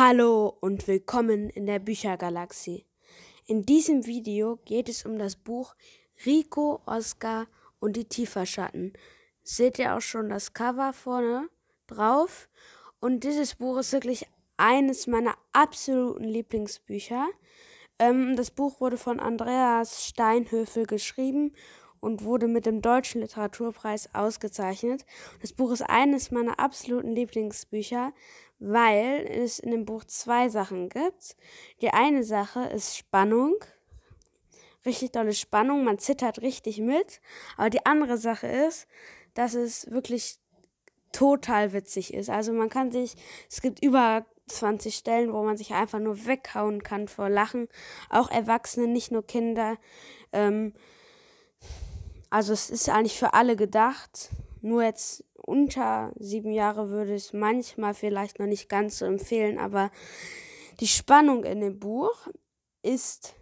Hallo und willkommen in der Büchergalaxie. In diesem Video geht es um das Buch Rico, Oscar und die Tieferschatten. Seht ihr auch schon das Cover vorne drauf? Und dieses Buch ist wirklich eines meiner absoluten Lieblingsbücher. Ähm, das Buch wurde von Andreas Steinhöfel geschrieben und wurde mit dem Deutschen Literaturpreis ausgezeichnet. Das Buch ist eines meiner absoluten Lieblingsbücher, weil es in dem Buch zwei Sachen gibt. Die eine Sache ist Spannung. Richtig tolle Spannung, man zittert richtig mit. Aber die andere Sache ist, dass es wirklich total witzig ist. Also man kann sich, es gibt über 20 Stellen, wo man sich einfach nur weghauen kann vor Lachen. Auch Erwachsene, nicht nur Kinder. Ähm, also es ist eigentlich für alle gedacht. Nur jetzt unter sieben Jahre würde ich es manchmal vielleicht noch nicht ganz so empfehlen, aber die Spannung in dem Buch ist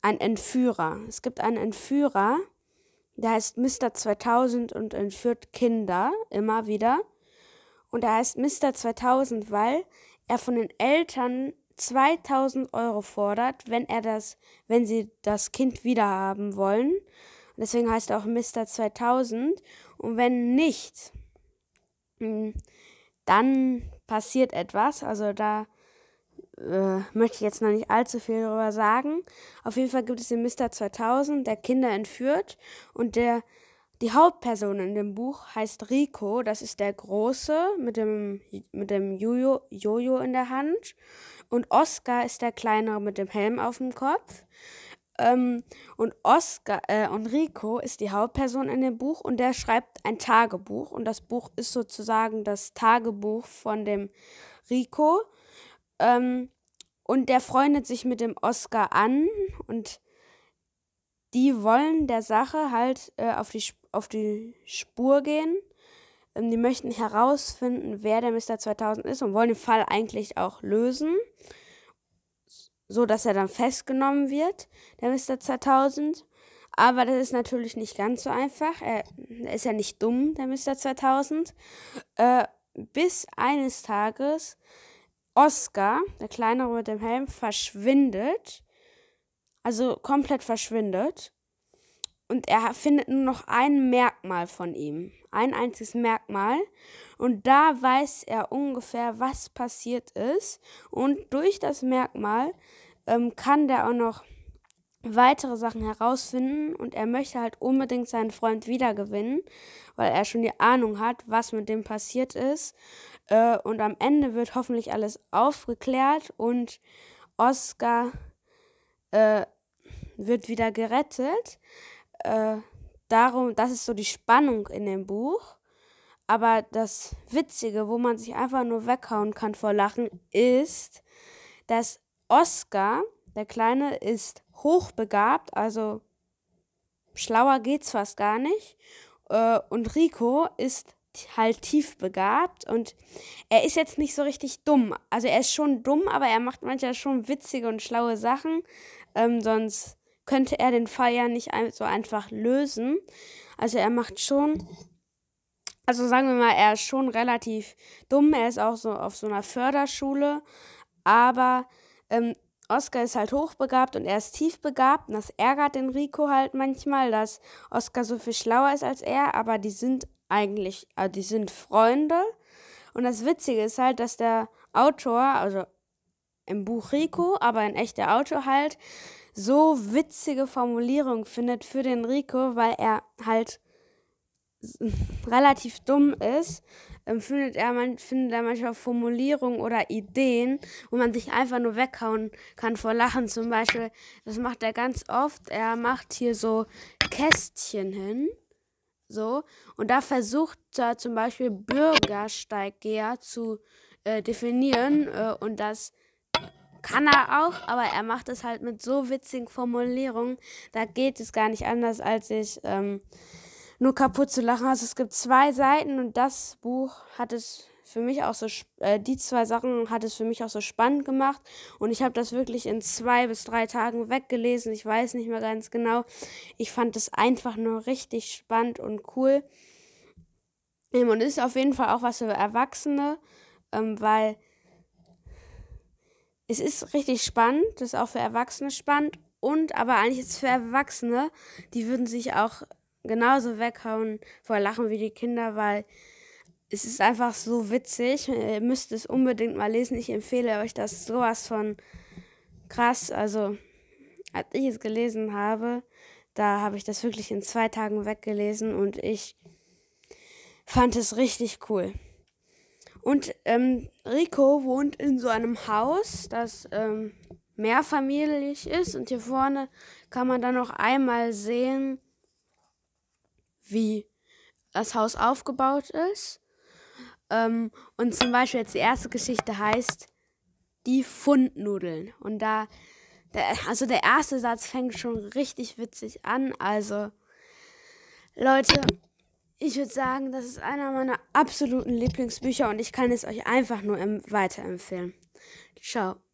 ein Entführer. Es gibt einen Entführer, der heißt Mr. 2000 und entführt Kinder immer wieder. Und er heißt Mr. 2000, weil er von den Eltern 2000 Euro fordert, wenn er das, wenn sie das Kind wiederhaben wollen. Deswegen heißt er auch Mr. 2000. Und wenn nicht, hm, dann passiert etwas. Also da äh, möchte ich jetzt noch nicht allzu viel darüber sagen. Auf jeden Fall gibt es den Mr. 2000, der Kinder entführt. Und der, die Hauptperson in dem Buch heißt Rico. Das ist der Große mit dem, mit dem Jojo, Jojo in der Hand. Und Oscar ist der Kleinere mit dem Helm auf dem Kopf. Ähm, und Oscar, äh, Enrico ist die Hauptperson in dem Buch und der schreibt ein Tagebuch. Und das Buch ist sozusagen das Tagebuch von dem Rico. Ähm, und der freundet sich mit dem Oscar an und die wollen der Sache halt äh, auf, die, auf die Spur gehen. Ähm, die möchten herausfinden, wer der Mr. 2000 ist und wollen den Fall eigentlich auch lösen so dass er dann festgenommen wird, der Mr. 2000. Aber das ist natürlich nicht ganz so einfach. Er ist ja nicht dumm, der Mr. 2000. Äh, bis eines Tages Oscar, der Kleinere mit dem Helm, verschwindet. Also komplett verschwindet und er findet nur noch ein Merkmal von ihm, ein einziges Merkmal und da weiß er ungefähr, was passiert ist und durch das Merkmal ähm, kann der auch noch weitere Sachen herausfinden und er möchte halt unbedingt seinen Freund wiedergewinnen, weil er schon die Ahnung hat, was mit dem passiert ist. Äh, und am Ende wird hoffentlich alles aufgeklärt und Oscar äh, wird wieder gerettet. Äh, darum, das ist so die Spannung in dem Buch. Aber das Witzige, wo man sich einfach nur weghauen kann vor Lachen, ist, dass Oscar, der Kleine, ist hochbegabt, also schlauer geht's fast gar nicht. Äh, und Rico ist halt tief begabt und er ist jetzt nicht so richtig dumm. Also er ist schon dumm, aber er macht manchmal schon witzige und schlaue Sachen. Ähm, sonst könnte er den Fall ja nicht so einfach lösen. Also er macht schon, also sagen wir mal, er ist schon relativ dumm. Er ist auch so auf so einer Förderschule, aber ähm, Oscar ist halt hochbegabt und er ist tiefbegabt und das ärgert den Rico halt manchmal, dass Oscar so viel schlauer ist als er, aber die sind eigentlich, also die sind Freunde. Und das Witzige ist halt, dass der Autor, also im Buch Rico, aber ein echter Autor halt, so witzige Formulierung findet für den Rico, weil er halt relativ dumm ist, ähm, findet, er man, findet er manchmal Formulierungen oder Ideen, wo man sich einfach nur weghauen kann vor Lachen. Zum Beispiel, das macht er ganz oft. Er macht hier so Kästchen hin. So. Und da versucht er zum Beispiel Bürgersteiggeher zu äh, definieren äh, und das kann er auch, aber er macht es halt mit so witzigen Formulierungen. Da geht es gar nicht anders, als sich ähm, nur kaputt zu lachen. Also es gibt zwei Seiten und das Buch hat es für mich auch so, äh, die zwei Sachen hat es für mich auch so spannend gemacht. Und ich habe das wirklich in zwei bis drei Tagen weggelesen. Ich weiß nicht mehr ganz genau. Ich fand es einfach nur richtig spannend und cool. Ähm, und ist auf jeden Fall auch was für Erwachsene, ähm, weil es ist richtig spannend, das ist auch für Erwachsene spannend und aber eigentlich ist es für Erwachsene, die würden sich auch genauso weghauen vor Lachen wie die Kinder, weil es ist einfach so witzig. Ihr müsst es unbedingt mal lesen. Ich empfehle euch das sowas von krass. Also, als ich es gelesen habe, da habe ich das wirklich in zwei Tagen weggelesen und ich fand es richtig cool. Und ähm, Rico wohnt in so einem Haus, das ähm, mehrfamilienreich ist. Und hier vorne kann man dann noch einmal sehen, wie das Haus aufgebaut ist. Ähm, und zum Beispiel jetzt die erste Geschichte heißt Die Fundnudeln. Und da, der, also der erste Satz fängt schon richtig witzig an. Also, Leute, ich würde sagen, das ist einer meiner absoluten Lieblingsbücher und ich kann es euch einfach nur weiterempfehlen. Ciao.